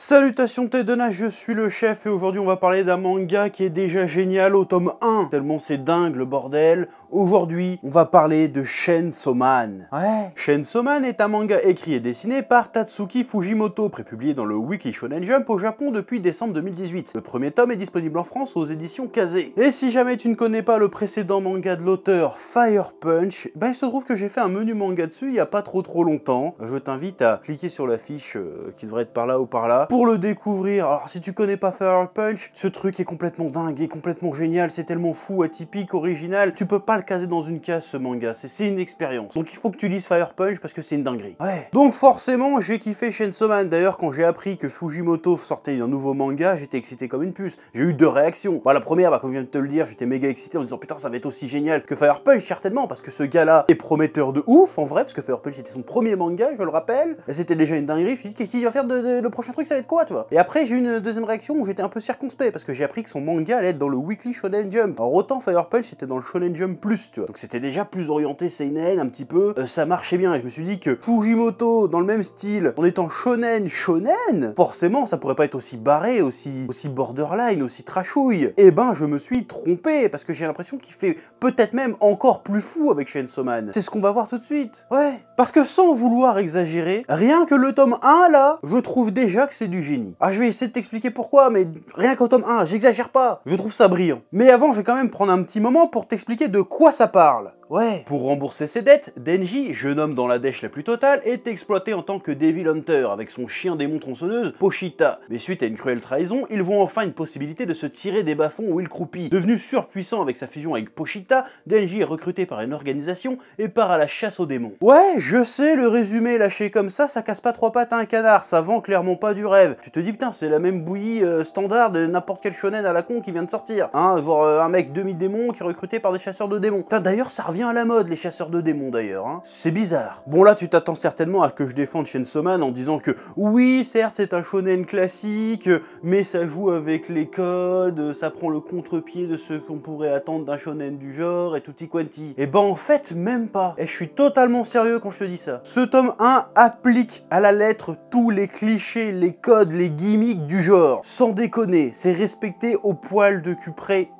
Salutations Tédona, je suis le chef et aujourd'hui on va parler d'un manga qui est déjà génial au tome 1. Tellement c'est dingue le bordel. Aujourd'hui, on va parler de Chainsaw Man. Ouais. Chainsaw Man est un manga écrit et dessiné par Tatsuki Fujimoto, prépublié dans le Weekly Shonen Jump au Japon depuis décembre 2018. Le premier tome est disponible en France aux éditions Kazé. Et si jamais tu ne connais pas le précédent manga de l'auteur Fire Punch, ben il se trouve que j'ai fait un menu manga dessus il y a pas trop trop longtemps. Je t'invite à cliquer sur la fiche euh, qui devrait être par là ou par là pour le découvrir. Alors si tu connais pas Fire Punch, ce truc est complètement dingue, est complètement génial, c'est tellement fou, atypique, original. Tu peux pas le caser dans une case ce manga, c'est une expérience. Donc il faut que tu lises Fire Punch parce que c'est une dinguerie. Ouais. Donc forcément, j'ai kiffé Chainsaw Man. D'ailleurs, quand j'ai appris que Fujimoto sortait un nouveau manga, j'étais excité comme une puce. J'ai eu deux réactions. Bah, la première, bah, comme je viens de te le dire, j'étais méga excité en disant putain, ça va être aussi génial que Fire Punch, certainement, parce que ce gars-là est prometteur de ouf en vrai, parce que Fire Punch était son premier manga, je le rappelle. et C'était déjà une dinguerie. Je me suis dit, qu'est-ce qu'il va faire de, le prochain truc ça quoi, tu vois. Et après, j'ai eu une deuxième réaction où j'étais un peu circonspect parce que j'ai appris que son manga allait être dans le Weekly Shonen Jump. Alors autant Fire Punch était dans le Shonen Jump plus, tu vois. Donc c'était déjà plus orienté seinen un petit peu, euh, ça marchait bien. Et je me suis dit que Fujimoto dans le même style, en étant shonen shonen, forcément ça pourrait pas être aussi barré, aussi aussi borderline, aussi trashouille. Et eh ben je me suis trompé parce que j'ai l'impression qu'il fait peut-être même encore plus fou avec Chainsaw Man. C'est ce qu'on va voir tout de suite. Ouais, parce que sans vouloir exagérer, rien que le tome 1 là, je trouve déjà que c'est du génie. Ah, je vais essayer de t'expliquer pourquoi, mais rien qu'au tome 1, j'exagère pas. Je trouve ça brillant. Mais avant, je vais quand même prendre un petit moment pour t'expliquer de quoi ça parle. Ouais. Pour rembourser ses dettes, Denji, jeune homme dans la dèche la plus totale, est exploité en tant que Devil Hunter avec son chien démon tronçonneuse, Pochita. Mais suite à une cruelle trahison, ils vont enfin une possibilité de se tirer des bas-fonds où il croupit. Devenu surpuissant avec sa fusion avec Pochita, Denji est recruté par une organisation et part à la chasse aux démons. Ouais, je sais, le résumé lâché comme ça, ça casse pas trois pattes à un canard, ça vend clairement pas du rêve. Tu te dis putain, c'est la même bouillie euh, standard de n'importe quel shonen à la con qui vient de sortir. Hein, genre euh, un mec demi-démon qui est recruté par des chasseurs de démons. D'ailleurs, ça à la mode, les chasseurs de démons d'ailleurs. Hein. C'est bizarre. Bon là, tu t'attends certainement à que je défende Chainsaw Man en disant que oui, certes, c'est un shonen classique, mais ça joue avec les codes, ça prend le contre-pied de ce qu'on pourrait attendre d'un shonen du genre et tout tutti quanti. Et eh ben en fait, même pas. Et eh, je suis totalement sérieux quand je te dis ça. Ce tome 1 applique à la lettre tous les clichés, les codes, les gimmicks du genre. Sans déconner, c'est respecté au poil de cul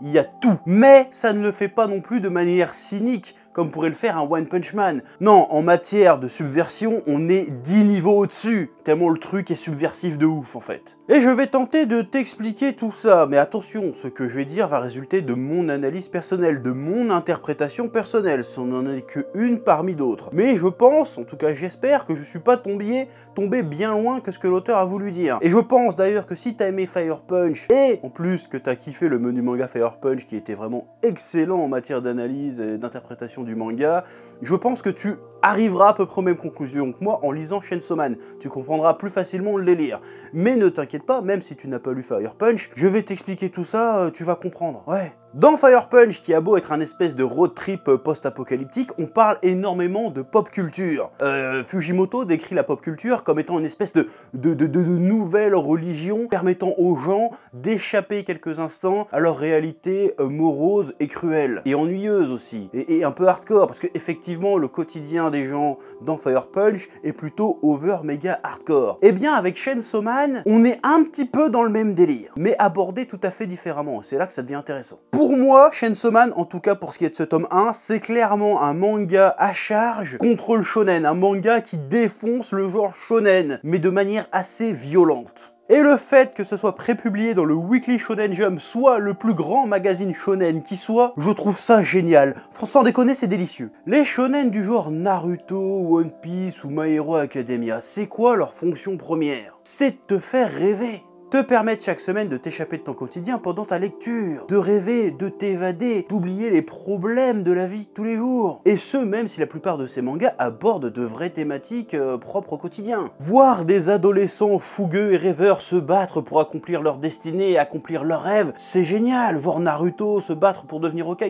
il y a tout. Mais ça ne le fait pas non plus de manière cynique much comme pourrait le faire un One Punch Man. Non, en matière de subversion, on est 10 niveaux au-dessus, tellement le truc est subversif de ouf en fait. Et je vais tenter de t'expliquer tout ça, mais attention, ce que je vais dire va résulter de mon analyse personnelle, de mon interprétation personnelle, ce n'en est qu'une parmi d'autres. Mais je pense, en tout cas j'espère, que je suis pas tombé, tombé bien loin que ce que l'auteur a voulu dire. Et je pense d'ailleurs que si t'as aimé Fire Punch, et en plus que t'as kiffé le menu manga Fire Punch qui était vraiment excellent en matière d'analyse et d'interprétation du manga. Je pense que tu arrivera à peu près aux mêmes conclusions que moi en lisant Chainsaw Man. Tu comprendras plus facilement le délire. Mais ne t'inquiète pas, même si tu n'as pas lu Fire Punch, je vais t'expliquer tout ça, euh, tu vas comprendre. Ouais. Dans Fire Punch, qui a beau être un espèce de road trip euh, post-apocalyptique, on parle énormément de pop culture. Euh, Fujimoto décrit la pop culture comme étant une espèce de, de, de, nouvelle religion permettant aux gens d'échapper quelques instants à leur réalité morose et cruelle. Et ennuyeuse aussi. Et, et un peu hardcore, parce que effectivement, le quotidien des gens dans Fire Punch est plutôt over méga hardcore. Eh bien avec Chainsaw Soman, on est un petit peu dans le même délire, mais abordé tout à fait différemment, c'est là que ça devient intéressant. Pour moi, Chainsaw Soman, en tout cas pour ce qui est de ce tome 1, c'est clairement un manga à charge contre le shonen, un manga qui défonce le genre shonen, mais de manière assez violente. Et le fait que ce soit prépublié dans le Weekly Shonen Jump, soit le plus grand magazine shonen qui soit, je trouve ça génial. Sans déconner, c'est délicieux. Les shonen du genre Naruto, One Piece ou My Hero Academia, c'est quoi leur fonction première C'est de te faire rêver te permettent chaque semaine de t'échapper de ton quotidien pendant ta lecture, de rêver, de t'évader, d'oublier les problèmes de la vie tous les jours. Et ce, même si la plupart de ces mangas abordent de vraies thématiques euh, propres au quotidien. Voir des adolescents fougueux et rêveurs se battre pour accomplir leur destinée et accomplir leurs rêves, c'est génial. Voir Naruto se battre pour devenir Okage,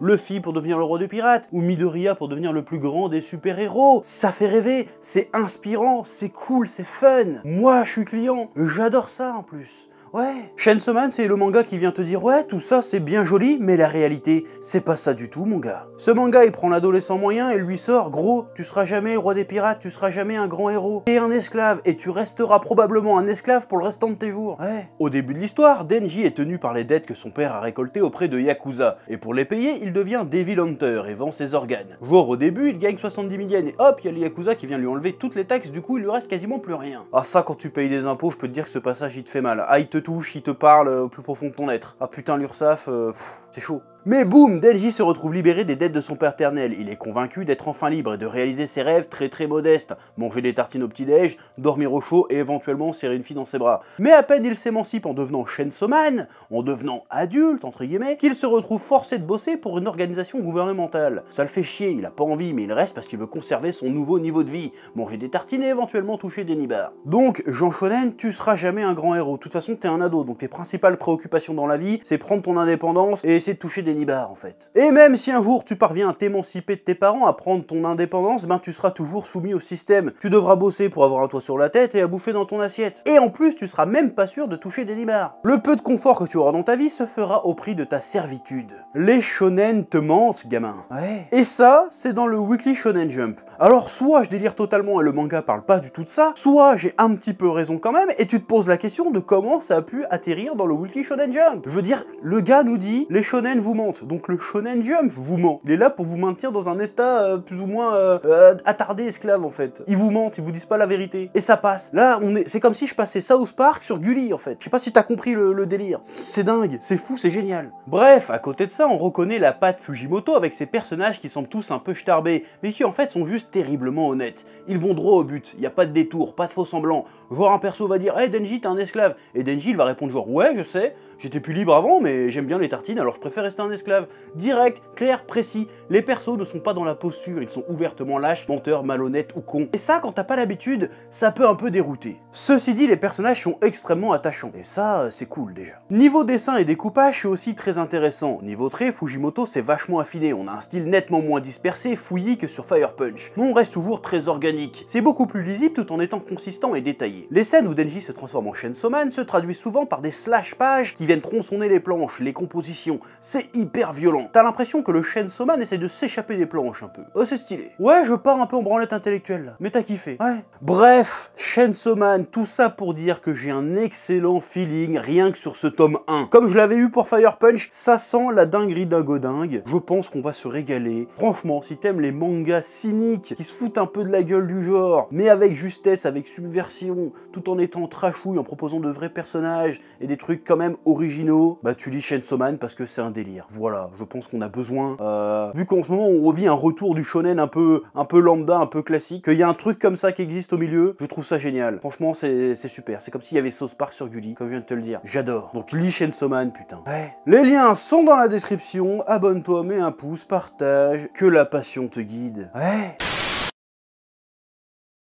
Luffy pour devenir le roi des pirates, ou Midoriya pour devenir le plus grand des super-héros, ça fait rêver, c'est inspirant, c'est cool, c'est fun. Moi, je suis client, j'adore ça en plus. Ouais, Chainsaw Man, c'est le manga qui vient te dire ouais, tout ça c'est bien joli, mais la réalité, c'est pas ça du tout, mon gars. Ce manga, il prend l'adolescent moyen et lui sort gros, tu seras jamais roi des pirates, tu seras jamais un grand héros. T'es un esclave et tu resteras probablement un esclave pour le restant de tes jours. Ouais. Au début de l'histoire, Denji est tenu par les dettes que son père a récoltées auprès de Yakuza, et pour les payer, il devient Devil Hunter et vend ses organes. Voir au début, il gagne 70 000 et hop, il y a le Yakuza qui vient lui enlever toutes les taxes, du coup, il lui reste quasiment plus rien. Ah, ça, quand tu payes des impôts, je peux te dire que ce passage, il te fait mal touche, il te parle euh, au plus profond de ton être. Ah putain, l'URSAF, euh, c'est chaud. Mais boum, Delji se retrouve libéré des dettes de son père Ternel, Il est convaincu d'être enfin libre et de réaliser ses rêves très très modestes. Manger des tartines au petit-déj, dormir au chaud et éventuellement serrer une fille dans ses bras. Mais à peine il s'émancipe en devenant somane en devenant adulte entre guillemets, qu'il se retrouve forcé de bosser pour une organisation gouvernementale. Ça le fait chier, il a pas envie mais il reste parce qu'il veut conserver son nouveau niveau de vie, manger des tartines et éventuellement toucher des nibards. Donc, Jean Shonen, tu seras jamais un grand héros. De toute façon, t'es un ado, donc tes principales préoccupations dans la vie, c'est prendre ton indépendance et essayer de toucher des en fait. Et même si un jour tu parviens à t'émanciper de tes parents, à prendre ton indépendance, ben tu seras toujours soumis au système. Tu devras bosser pour avoir un toit sur la tête et à bouffer dans ton assiette. Et en plus, tu seras même pas sûr de toucher des nibards. Le peu de confort que tu auras dans ta vie se fera au prix de ta servitude. Les shonen te mentent, gamin. Ouais. Et ça, c'est dans le Weekly Shonen Jump. Alors soit je délire totalement et le manga parle pas du tout de ça, soit j'ai un petit peu raison quand même et tu te poses la question de comment ça a pu atterrir dans le Weekly Shonen Jump. Je veux dire, le gars nous dit, les shonen vous donc le Shonen Jump vous ment. Il est là pour vous maintenir dans un état euh, plus ou moins euh, euh, attardé, esclave en fait. Ils vous mentent, ils vous disent pas la vérité. Et ça passe. Là, on est, c'est comme si je passais South Park sur Gully en fait. Je sais pas si t'as compris le, délire. C'est dingue, c'est fou, c'est génial. Bref, à côté de ça, on reconnaît la patte Fujimoto avec ses personnages qui semblent tous un peu starbés, mais qui en fait sont juste terriblement honnêtes. Ils vont droit au but, il a pas de détour, pas de faux semblants. Genre un perso va dire Hey eh, Denji, t'es un esclave. Et Denji, il va répondre genre Ouais, je sais, j'étais plus libre avant, mais j'aime bien les tartines, alors je préfère rester un esclave. Direct, clair, précis. Les persos ne sont pas dans la posture, ils sont ouvertement lâches, menteurs, malhonnêtes ou cons. Et ça, quand t'as pas l'habitude, ça peut un peu dérouter. Ceci dit, les personnages sont extrêmement attachants. Et ça, c'est cool déjà. Niveau dessin et découpage, c'est aussi très intéressant. Niveau trait, Fujimoto c'est vachement affiné. On a un style nettement moins dispersé, fouillis que sur Fire Punch. Mais on reste toujours très organique. C'est beaucoup plus lisible tout en étant consistant et détaillé. Les scènes où Denji se transforme en chaîne se traduisent souvent par des slash pages qui viennent tronçonner les planches, les compositions. C'est hyper violent. T'as l'impression que le chêne Soman essaie de s'échapper des planches un peu. Oh, c'est stylé. Ouais, je pars un peu en branlette intellectuelle là, mais t'as kiffé. Ouais. Bref, chêne Soman, tout ça pour dire que j'ai un excellent feeling rien que sur ce tome 1. Comme je l'avais eu pour Fire Punch, ça sent la dinguerie d'un godingue. Je pense qu'on va se régaler. Franchement, si t'aimes les mangas cyniques qui se foutent un peu de la gueule du genre, mais avec justesse, avec subversion, tout en étant trashouille, en proposant de vrais personnages et des trucs quand même originaux, bah tu lis Chainsaw parce que c'est un délire. Voilà, je pense qu'on a besoin. Euh, vu qu'en ce moment on vit un retour du shonen un peu, un peu lambda, un peu classique, qu'il y a un truc comme ça qui existe au milieu, je trouve ça génial. Franchement, c'est super. C'est comme s'il y avait Sauce Park sur Gully, comme je viens de te le dire. J'adore. Donc Lee putain. Les liens sont dans la description. Abonne-toi, mets un pouce, partage. Que la passion te guide. Ouais.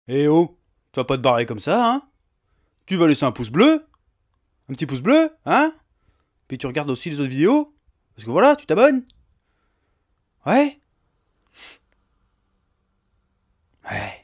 Eh oh, tu vas pas te barrer comme ça, hein Tu vas laisser un pouce bleu Un petit pouce bleu, hein Puis tu regardes aussi les autres vidéos parce que voilà, tu t'abonnes. Ouais. Ouais.